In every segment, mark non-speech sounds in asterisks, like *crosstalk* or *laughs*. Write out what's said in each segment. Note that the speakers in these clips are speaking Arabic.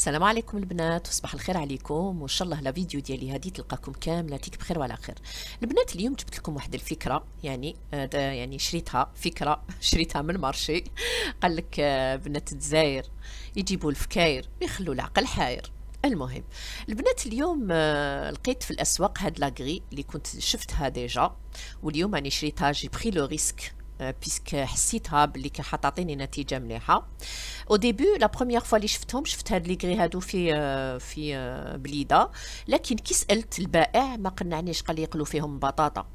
السلام عليكم البنات وصباح الخير عليكم وان شاء الله لا فيديو ديالي هادي تلقاكم كامله تيك بخير وعلى خير البنات اليوم جبت لكم واحد الفكره يعني آه، يعني شريتها فكره *laughs* شريتها من المارشي قال لك آه، بنات الجزائر يجيبوا الفكاير ويخلوا العقل حاير المهم البنات اليوم آه، لقيت في الاسواق هاد لاغري اللي كنت شفتها ديجا واليوم راني شريتها جي بخي لو ريسك بيسك حسيتها بلي كي نتيجه مليحه او ديبي لا بروميير فوا اللي شفتهم شفت هاد لي غري هادو في في بليده لكن كي سالت البائع ما قنعنيش قال لي يقلو فيهم بطاطا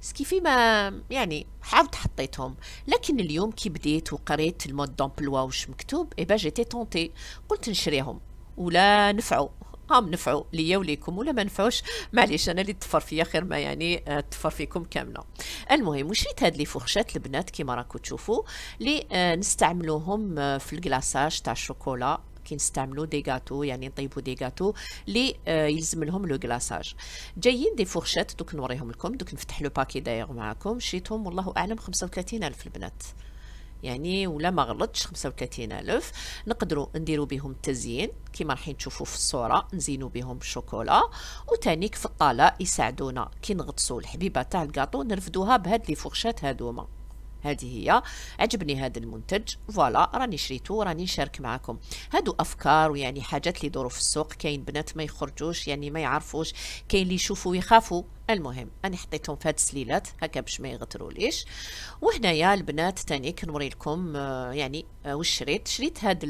سكيفي ما يعني حاولت حطيتهم لكن اليوم كي بديت وقريت المود دومبلوا واش مكتوب اي با جيتي تونتي قلت نشريهم ولا نفعوا هم نفعوا ليا وليكم ولا ما نفعوش معليش انا اللي تفر فيا خير ما يعني آه، تفر فيكم كامله المهم وشريت هاد لي فورشات البنات كيما راكم تشوفوا لي آه، نستعملوهم آه، في الكلاصاج تاع الشوكولا كي نستعملو دي غاتو يعني نطيبو دي غاتو لي يلزم لهم لو كلاصاج جايين دي فورشات دوك نوريهم لكم دوك نفتح لو باكي داير معاكم شريتهم والله اعلم 35000 الف البنات يعني ولا ما غلطش 35000 نقدروا نديروا بهم التزيين كما راحين تشوفوا في الصوره نزينوا بهم الشوكولا وتانيك في الطاله يساعدونا كي نغطسوا الحبيبه تاع الكاطو نرفدوها بهاد لي فورشات هادوما هذه هي عجبني هذا المنتج فوالا راني شريته راني نشارك معكم هادو افكار ويعني حاجات اللي يدوروا في السوق كاين بنات ما يخرجوش يعني ما يعرفوش كاين اللي يشوفوا ويخافوا المهم انا حطيتهم في هاد السليلات هكا باش ما يغتروليش وهنايا البنات تاني كنوري لكم آه، يعني آه، واش شريت شريت هاد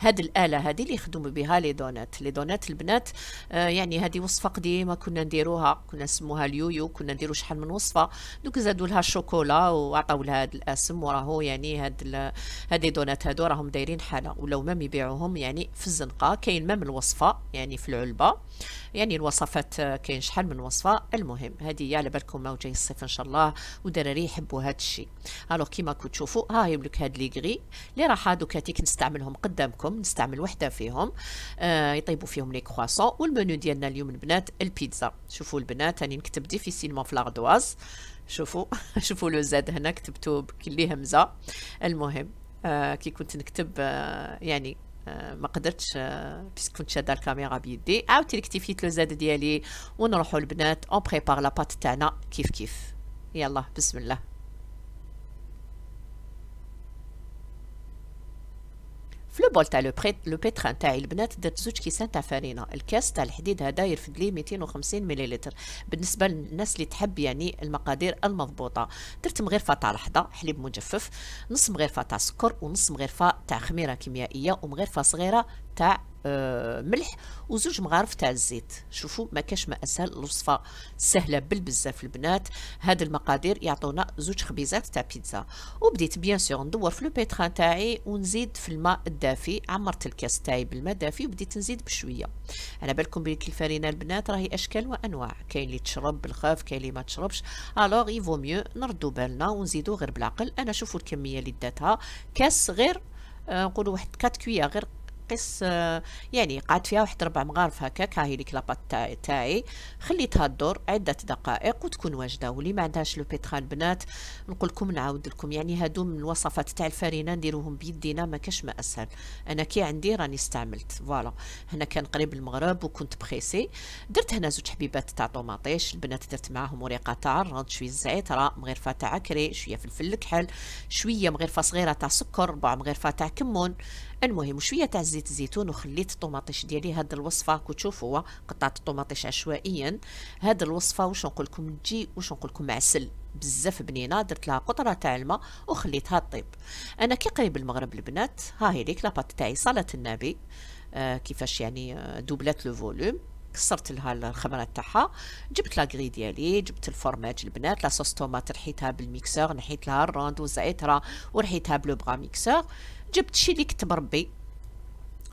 هاد الاله هذه اللي يخدموا بها لي دونات لي دونات البنات آه، يعني هذه وصفه قديمه كنا نديروها كنا نسموها اليويو كنا نديرو شحال من وصفه دوك زادوا لها الشوكولا وعطاو لها هاد الاسم وراهو يعني هاد هادي دونات هادو راهم دايرين حاله ولو مام يبيعوهم يعني في الزنقه كاين مام الوصفه يعني في العلبه يعني الوصفات كاين شحال من وصفه المهم هذه على بالكم ما جاي الصيف ان شاء الله ودراري يحبوا هذا الشيء الوغ كيما كنتو تشوفوا ها هي بلوك هاد لي غري اللي راه هادوك هاتيك نستعملهم قدامكم نستعمل وحده فيهم آه يطيبوا فيهم لي كرواسون والمنيو ديالنا اليوم البنات البيتزا شوفوا البنات راني نكتب ديفيسيلمون في لاغدواز شوفوا *laughs* شوفوا لو زاد هنا كتبتو بكلي همزه المهم آه كي كنت نكتب آه يعني آه، ما قدرتش آه، بس كنت شاده الكاميرا بيدي عاوتاني ريكتيفيت لو زاد ديالي ونروحوا البنات اون بريبار لاباط تاعنا كيف كيف يلا بسم الله في البول تاع لو بيتران تاعي البنات درت زوج كيسان تاع فرينه الكاس تاع الحديد هذا يرفد ليه 250 مليلتر بالنسبه للناس اللي تحب يعني المقادير المضبوطه درت مغرفه تاع لحضه حليب مجفف نص مغرفه تاع سكر ونص مغرفه تاع خميره كيميائيه ومغرفه صغيره تاع آه، ملح وزوج مغارف تاع الزيت شوفوا ما كاش ما اسهل الوصفه سهله بالبزاف البنات هاد المقادير يعطونا زوج خبيزات تاع بيتزا وبديت بيان سور ندور في لو بيتران تاعي ونزيد في الماء الدافي عمرت الكاس تاعي بالماء الدافي وبديت نزيد بشويه على بالكم بلي الفرينه البنات راهي اشكال وانواع كاين اللي تشرب بالخاف كاين اللي ما تشربش الوغ يفو ميو نردو بالنا ونزيدو غير بالعقل انا شوفوا الكميه اللي داتها كاس غير آه، نقولوا واحد 4 كويا غير قص يعني قعدت فيها واحد ربع مغارف هكاك هاهي ليك لاباط تاعي تاعي خليتها تدور عده دقائق وتكون واجده واللي ما عندهاش لو بيتخان بنات نقول لكم نعاود لكم يعني هادو من الوصفات تاع الفرينه نديروهم بيدينا ما كاش ما اسهل انا كي عندي راني استعملت فوالا هنا كان قريب المغرب وكنت بخيسي درت هنا زوج حبيبات تاع طوماطيش البنات درت معاهم وريقه تاع الرند شويه الزعتر مغرفه تاع عكري شويه فلفل الكحل شويه مغرفه صغيره تاع سكر ربع مغرفه تاع كمون المهم شويه تاع زيت الزيتون وخليت الطوماطيش ديالي هاد الوصفه كتشوف هو قطعت الطوماطيش عشوائيا هاد الوصفه واش نقول لكم تجي واش نقول لكم عسل بزاف بنينه درت لها قطره تاع الماء وخليتها طيب انا كي قريب المغرب البنات ها هي ليك لاباط تاعي صلاه النبي آه كيفاش يعني آه، دوبلات لو فولوم كسرت لها الخمره تاعها جبت لاكري ديالي جبت الفرماج البنات لا صوص طوماط رحيتها بالميكسور نحيت لها الروند وزعيتها ورحيتها بلو بغا ميكسور جبت شي اللي كنت بربي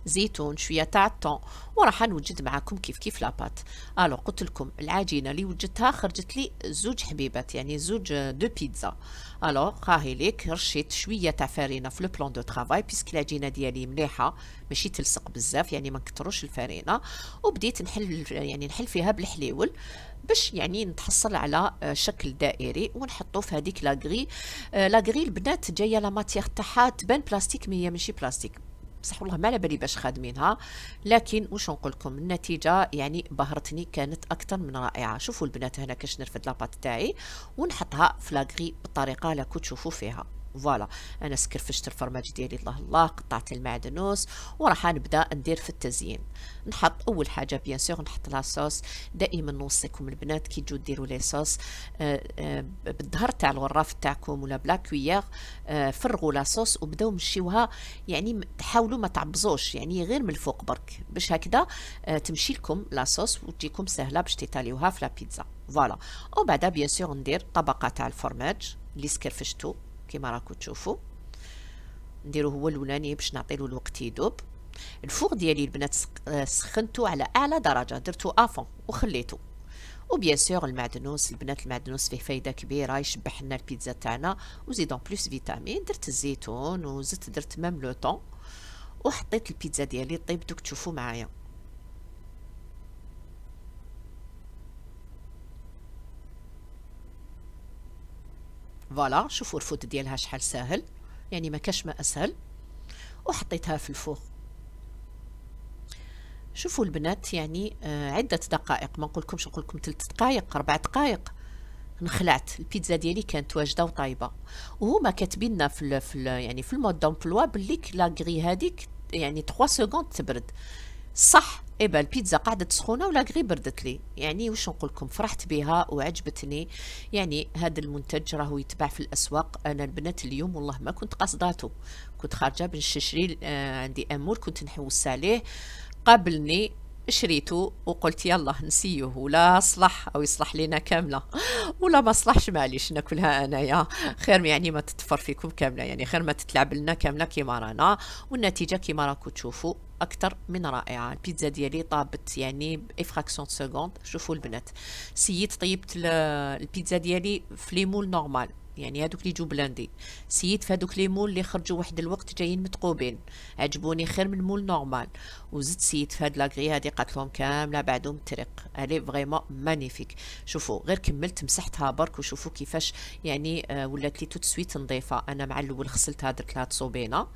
زيتون شويه تاع الطون وراح نوجد معاكم كيف كيف لاباط الو قلت لكم العجينه اللي وجدتها خرجت لي زوج حبيبات يعني زوج دو بيتزا الو هاهي ليك رشيت شويه تاع فرينه في لو بلون دو طرافاي بيسك العجينه ديالي مليحه ماشي تلصق بزاف يعني ما نكثروش الفرينه وبديت نحل يعني نحل فيها بالحليول باش يعني نتحصل على شكل دائري ونحطوه في هذيك لاغري آه، لاغري البنات جايه لا ماتيغ تاعها تبان بلاستيك مي هي ماشي بلاستيك بصح والله ما على بالي باش خادمينها لكن واش نقول لكم النتيجه يعني بهرتني كانت اكثر من رائعه شوفوا البنات هنا كاش نرفد لاباط تاعي ونحطها في لاغري بالطريقه اللي كنت تشوفوا فيها فوالا انا سكرفشت الفرماج ديالي الله الله قطعت المعدنوس وراح نبدا ندير في التزيين نحط اول حاجه بيان سور نحط لاصوص دائما نوصيكم البنات كي تجوا ديروا لي صوص آه، آه، بالظهر تاع الغراف تاعكم ولا بلا كويير آه، فرغوا لاصوص وبداو مشيوها يعني تحاولوا ما تعبزوش يعني غير من الفوق برك باش هكذا تمشي لكم صوص وتجيكم سهله باش تيطاليوها في لابيتزا فوالا وبعدا بيان سور ندير طبقه تاع الفرماج اللي سكرفشتو كما راكم تشوفوا نديرو هو الاولاني باش نعطيلو الوقت يذوب الفوغ ديالي البنات آه، سخنتو على اعلى درجه درتو افون وخليته وبيان سور المعدنوس البنات المعدنوس فيه فايده كبيره يشبح لنا البيتزا تاعنا وزيد اون بلوس فيتامين درت الزيتون وزدت درت مام لو طون وحطيت البيتزا ديالي طيب دوك تشوفوا معايا فوالا شوفوا الفوت ديالها شحال ساهل يعني ما كاش ما اسهل وحطيتها في الفوق شوفوا البنات يعني آه، عده دقائق ما نقولكمش نقولكم ثلاث دقائق اربع دقائق نخلعت البيتزا ديالي كانت واجده وطايبه وهما كاتبين لنا في, في يعني في المود دومبلوا باللي لا غري هذيك يعني 3 سكوند تبرد صح ايبا البيتزا قعدت سخونه غير بردت لي يعني واش نقول لكم فرحت بها وعجبتني يعني هذا المنتج راهو يتباع في الاسواق انا البنات اليوم والله ما كنت قصداته كنت خارجه بنشري آه عندي امور كنت نحوس عليه قابلني شريته وقلت يلا نسيه ولا صلح او يصلح لنا كامله ولا ما صلحش معليش ناكلها انايا خير يعني ما تتفر فيكم كامله يعني خير ما تتلعب لنا كامله كيما رانا والنتيجه كيما راكم تشوفوا اكثر من رائعه البيتزا ديالي طابت يعني دو سكوند شوفوا البنات سييت طيبت البيتزا ديالي في ليمول نورمال يعني هادوك اللي جو بلاندي سييت في هادوك لي مول اللي خرجوا واحد الوقت جايين متقوبين عجبوني خير من مول نورمال وزدت سييت في هاد لاغري هادي قالت لهم كامله بعدهم طريق الي فريمون مانيفيك شوفوا غير كملت مسحتها برك وشوفوا كيفاش يعني آه ولات لي توت سويت نظيفه انا مع الاول غسلتها درت لها تصوبينه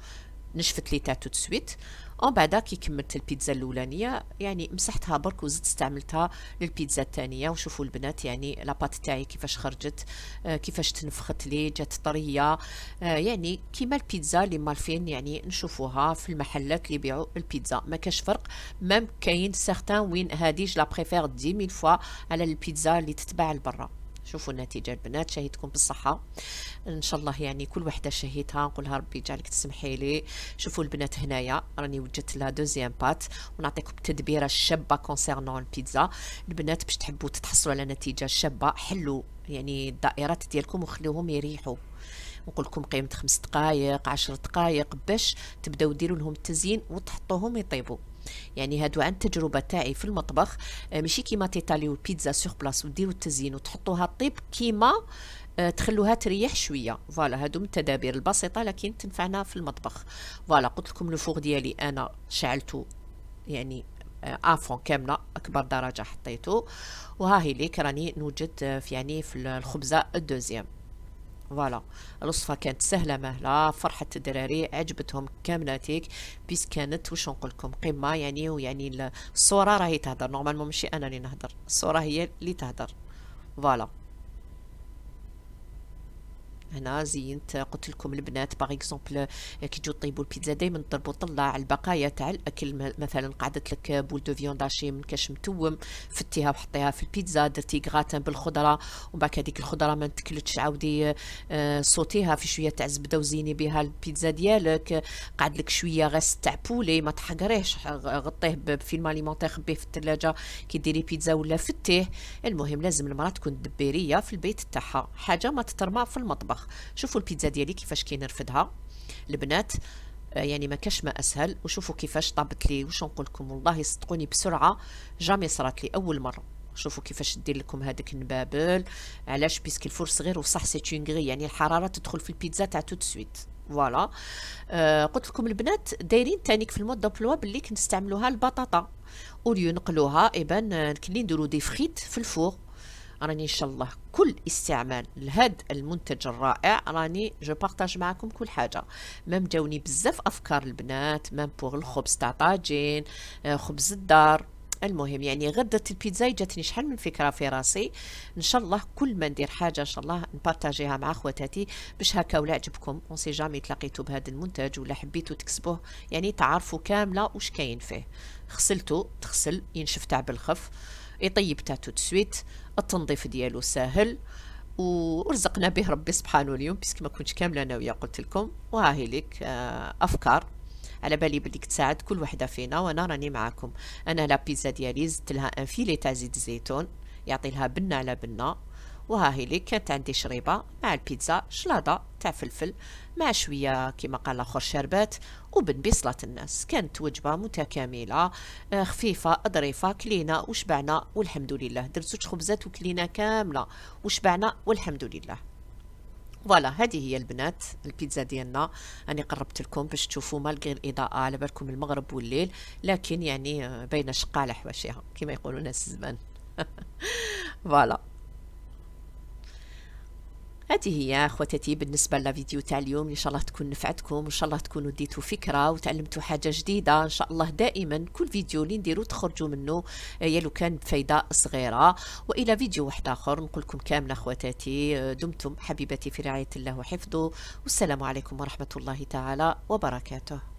نشفت لي تاع توت سويت ومن بعد كي كملت البيتزا الاولانيه يعني مسحتها برك وزدت استعملتها للبيتزا الثانيه وشوفوا البنات يعني لاباط تاعي كيفاش خرجت آه، كيفاش تنفخت لي جات طريه آه، يعني كيما البيتزا اللي مالفين يعني نشوفوها في المحلات اللي يبيعوا البيتزا ما كاش فرق مام كاين سيغتان وين جو لا بريفير 10000 فوا على البيتزا اللي تتباع لبرا شوفوا النتيجه البنات شهيتكم بالصحه ان شاء الله يعني كل وحده شهيتها نقولها ربي يجعلك تسمحي لي شوفوا البنات هنايا راني وجدت لا دوزيام بات ونعطيكم التدبيره الشابه كونسيرنون البيتزا البنات باش تحبوا تتحصلوا على نتيجه شابه حلوا يعني الدائرات ديالكم وخليهم يريحوا نقول لكم قيمه خمس دقائق عشر دقائق باش تبداو ديروا لهم التزيين وتحطوهم يطيبوا يعني هادو عن التجربه تاعي في المطبخ آه، ماشي كيما تيطاليو البيتزا سور بلاص وديروا التزيين وتحطوها طيب كيما آه، تخلوها تريح شويه فوالا هادو من التدابير البسيطه لكن تنفعنا في المطبخ فوالا قلت لكم الفوغ ديالي انا شعلته يعني افون آه، كامله اكبر درجه حطيته وها هي ليك راني نوجد في يعني في الخبزه الدوزيام فوالا الوصفه كانت سهله مهله فرحه الدراري عجبتهم كاملاتيك بيس كانت واش نقول لكم قمه يعني ويعني الصوره راهي تهدر نورمالمون ماشي انا اللي نهدر الصوره هي اللي تهدر فوالا هنا زينت قلت لكم البنات باغ اكزومبل كي تجيو طيبوا البيتزا دائما تضربوا طلع البقايا تاع الاكل مثلا قعدت لك بول دو فيون داشي من كاش متوم فتيها وحطيها في البيتزا درتي غراتان بالخضره ومن بعد هذيك الخضره ما تكلتش عاودي آه، صوتيها في شويه تاع زبده وزيني بها البيتزا ديالك قعد لك شويه غاس تاع بولي ما تحقريهش غطيه بفيلم اليمونتير خبيه في الثلاجه كي ديري بيتزا ولا فتيه المهم لازم المراه تكون دبيريه في البيت تاعها حاجه ما تترمى في المطبخ الطبخ شوفوا البيتزا ديالي كيفاش كي نرفدها البنات آه، يعني ما كاش ما اسهل وشوفوا كيفاش طابت لي واش نقول لكم والله صدقوني بسرعه جامي صرات لي اول مره شوفوا كيفاش دير لكم هذاك النبابل علاش بيسك الفور صغير وصح سي تونغري يعني الحراره تدخل في البيتزا تاع تو سويت فوالا آه قلت لكم البنات دايرين تانيك في المود دوبلوا باللي كنستعملوها البطاطا اوليو نقلوها ايبان آه، كلي نديرو دي فخيت في الفور راني ان شاء الله كل استعمال لهذا المنتج الرائع راني جو بارطاج معكم كل حاجه مام جاوني بزاف افكار البنات مام بوغ الخبز تاع طاجين آه، خبز الدار المهم يعني غدة البيتزا جاتني شحال من فكره في راسي ان شاء الله كل ما ندير حاجه ان شاء الله نبارطاجيها مع خواتاتي باش هكا ولا عجبكم اون سي جامي تلاقيتو بهذا المنتج ولا حبيتو تكسبوه يعني تعرفوا كامله واش كاين فيه غسلته تغسل ينشف تاع بالخف يطيب تاع تو التنظيف ديالو ساهل ورزقنا به ربي سبحانه اليوم بس ما كنتش كامله ناويه قلت لكم وهاهي لك آه، افكار على بالي بليك تساعد كل وحده فينا وانا راني معاكم انا لا بيزا ديالي زدت لها ان فيلي تاع زيت الزيتون يعطي لها بنه على بنه وها لك كانت عندي شريبه مع البيتزا شلاضه تاع فلفل مع شوية كما قال آخر شربات وبن بصلات الناس كانت وجبة متكاملة آه، خفيفة ظريفة كلينا وشبعنا والحمد لله درت زوج خبزات وكلينا كاملة وشبعنا والحمد لله فوالا هذه هي البنات البيتزا ديالنا راني قربت لكم باش تشوفوا مالغي الاضاءه على بالكم المغرب والليل لكن يعني آه، باينه شقه على حواشيها كما يقولون الناس زمان *laughs* فوالا هذه هي خواتاتي بالنسبه لفيديو تاع اليوم ان شاء الله تكون نفعتكم وان شاء الله تكونوا ديتوا فكره وتعلمتوا حاجه جديده ان شاء الله دائما كل فيديو اللي نديرو تخرجوا منه آه، يا لو كان بفايده صغيره والى فيديو واحد اخر نقول لكم كامله خواتاتي آه، دمتم حبيباتي في رعايه الله وحفظه والسلام عليكم ورحمه الله تعالى وبركاته